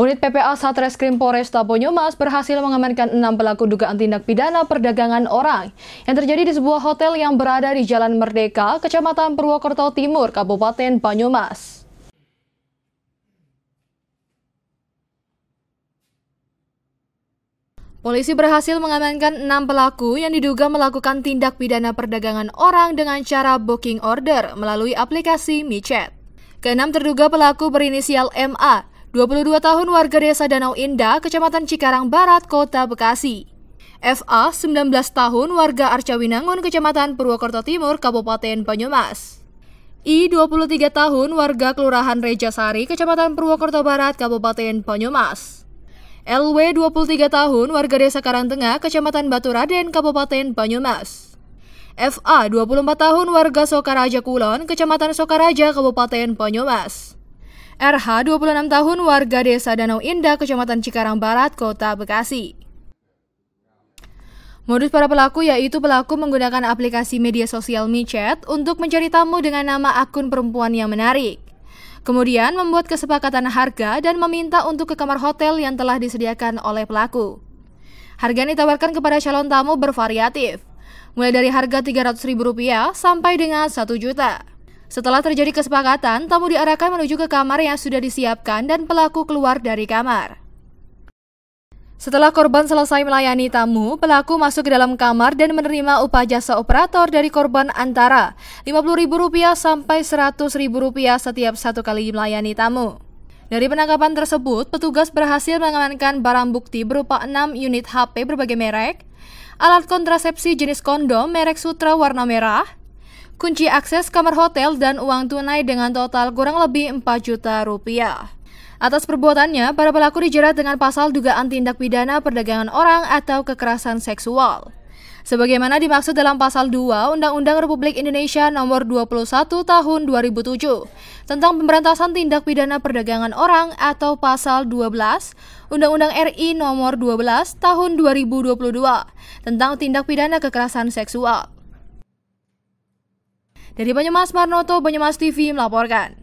Unit PPA Satreskrim Polresta Banyumas berhasil mengamankan enam pelaku dugaan tindak pidana perdagangan orang yang terjadi di sebuah hotel yang berada di Jalan Merdeka, Kecamatan Purwokerto Timur, Kabupaten Banyumas. Polisi berhasil mengamankan enam pelaku yang diduga melakukan tindak pidana perdagangan orang dengan cara booking order melalui aplikasi MiChat. Keenam terduga pelaku berinisial MA 22 tahun warga desa Danau Indah, Kecamatan Cikarang Barat, Kota Bekasi. FA, 19 tahun warga Arcawinangun, Kecamatan Purwokerto Timur, Kabupaten Banyumas. I, 23 tahun warga Kelurahan Rejasari, Kecamatan Purwokerto Barat, Kabupaten Banyumas. LW, 23 tahun warga desa Karangtengah, Kecamatan Baturaden, Kabupaten Banyumas. FA 24 tahun warga Sokaraja Kulon, Kecamatan Sokaraja, Kabupaten Banyumas. RH 26 tahun warga desa Danau Indah, Kecamatan Cikarang Barat, Kota Bekasi. Modus para pelaku yaitu pelaku menggunakan aplikasi media sosial MeChat untuk mencari tamu dengan nama akun perempuan yang menarik. Kemudian membuat kesepakatan harga dan meminta untuk ke kamar hotel yang telah disediakan oleh pelaku. Harga yang ditawarkan kepada calon tamu bervariatif, mulai dari harga Rp300.000 sampai dengan rp juta. Setelah terjadi kesepakatan, tamu diarahkan menuju ke kamar yang sudah disiapkan dan pelaku keluar dari kamar. Setelah korban selesai melayani tamu, pelaku masuk ke dalam kamar dan menerima upah jasa operator dari korban antara Rp50.000 sampai Rp100.000 setiap satu kali melayani tamu. Dari penangkapan tersebut, petugas berhasil mengamankan barang bukti berupa 6 unit HP berbagai merek, alat kontrasepsi jenis kondom merek sutra warna merah, kunci akses kamar hotel dan uang tunai dengan total kurang lebih 4 juta rupiah. Atas perbuatannya, para pelaku dijerat dengan pasal dugaan tindak pidana perdagangan orang atau kekerasan seksual. Sebagaimana dimaksud dalam pasal 2 Undang-Undang Republik Indonesia Nomor 21 Tahun 2007 tentang pemberantasan tindak pidana perdagangan orang atau pasal 12 Undang-Undang RI Nomor 12 Tahun 2022 tentang tindak pidana kekerasan seksual. Dari Banyumas Marnoto, Banyumas TV melaporkan.